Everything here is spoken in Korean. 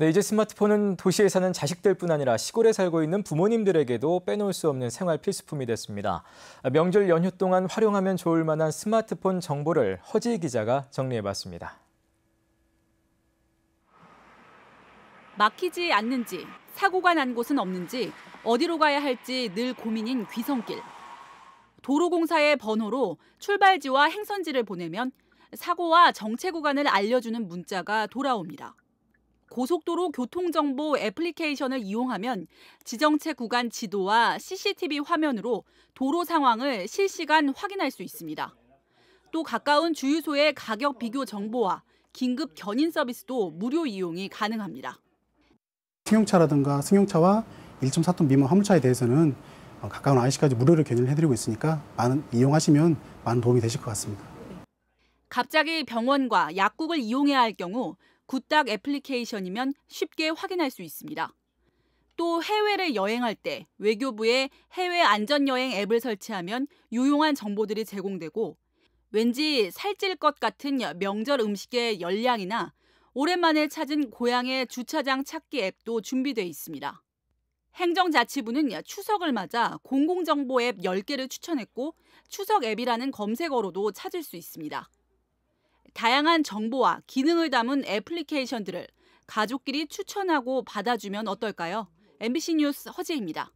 네, 이제 스마트폰은 도시에 사는 자식들뿐 아니라 시골에 살고 있는 부모님들에게도 빼놓을 수 없는 생활 필수품이 됐습니다. 명절 연휴 동안 활용하면 좋을 만한 스마트폰 정보를 허지 기자가 정리해봤습니다. 막히지 않는지, 사고가 난 곳은 없는지, 어디로 가야 할지 늘 고민인 귀성길. 도로공사의 번호로 출발지와 행선지를 보내면 사고와 정체 구간을 알려주는 문자가 돌아옵니다. 고속도로 교통정보 애플리케이션을 이용하면 지정체 구간 지도와 CCTV 화면으로 도로 상황을 실시간 확인할 수 있습니다. 또 가까운 주유소의 가격 비교 정보와 긴급 견인 서비스도 무료 이용이 가능합니다. 승용차라든가 승용차와 1.4톤 미만 화물차에 대해서는 어, 가까운 IC까지 무료로 견인을 해드리고 있으니까 많은 이용하시면 많은 도움이 되실 것 같습니다. 갑자기 병원과 약국을 이용해야 할 경우 굿닥 애플리케이션이면 쉽게 확인할 수 있습니다. 또 해외를 여행할 때 외교부에 해외 안전여행 앱을 설치하면 유용한 정보들이 제공되고 왠지 살찔 것 같은 명절 음식의 열량이나 오랜만에 찾은 고향의 주차장 찾기 앱도 준비되어 있습니다. 행정자치부는 추석을 맞아 공공정보 앱 10개를 추천했고 추석 앱이라는 검색어로도 찾을 수 있습니다. 다양한 정보와 기능을 담은 애플리케이션들을 가족끼리 추천하고 받아주면 어떨까요? MBC 뉴스 허재입니다.